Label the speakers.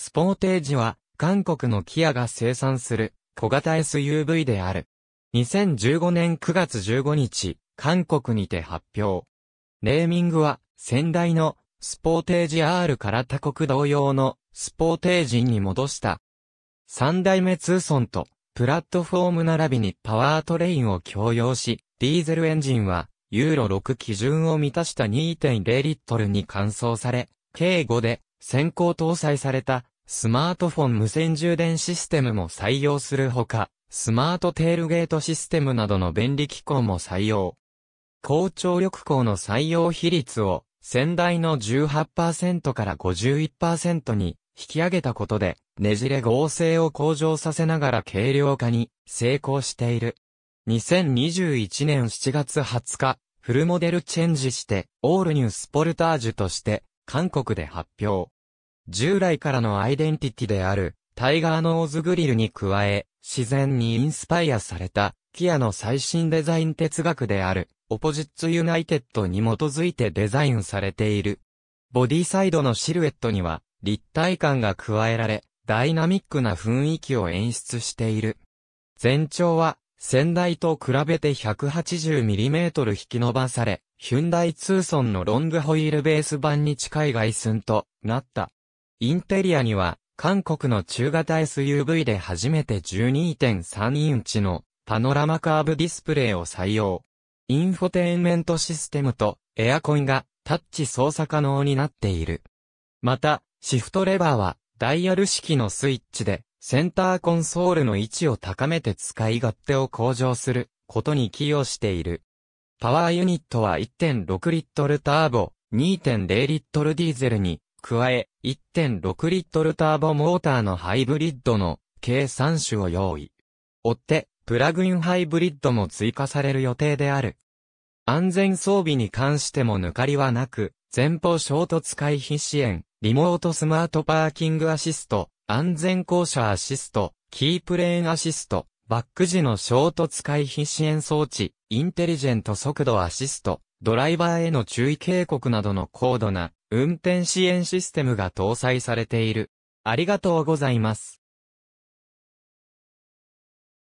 Speaker 1: スポーテージは、韓国のキアが生産する小型 SUV である。2015年9月15日、韓国にて発表。ネーミングは、先代のスポーテージ R から他国同様のスポーテージに戻した。三代目ツーソンとプラットフォーム並びにパワートレインを共用し、ディーゼルエンジンはユーロ6基準を満たした2.0リットルに換装され、計5で先行搭載されたスマートフォン無線充電システムも採用するほか、スマートテールゲートシステムなどの便利機構も採用。高張力光の採用比率を先代の18%から51%に引き上げたことで、ねじれ合成を向上させながら軽量化に成功している。2021年7月20日、フルモデルチェンジして、オールニュースポルタージュとして、韓国で発表。従来からのアイデンティティである、タイガーノーズグリルに加え、自然にインスパイアされた、キアの最新デザイン哲学である、オポジッツユナイテッドに基づいてデザインされている。ボディサイドのシルエットには、立体感が加えられ、ダイナミックな雰囲気を演出している。全長は先代と比べて 180mm 引き伸ばされ、ヒュンダイツーソンのロングホイールベース版に近い外寸となった。インテリアには、韓国の中型 SUV で初めて12.3インチのパノラマカーブディスプレイを採用。インフォテインメントシステムとエアコンがタッチ操作可能になっている。また、シフトレバーはダイヤル式のスイッチでセンターコンソールの位置を高めて使い勝手を向上することに寄与している。パワーユニットは1.6リットルターボ、2.0リットルディーゼルに、加え、1.6リットルターボモーターのハイブリッドの計3種を用意。追って、プラグインハイブリッドも追加される予定である。安全装備に関しても抜かりはなく、前方衝突回避支援、リモートスマートパーキングアシスト、安全校舎アシスト、キープレーンアシスト、バック時の衝突回避支援装置、インテリジェント速度アシスト、ドライバーへの注意警告などの高度な運転支援システムが搭載されている。ありがとうございます。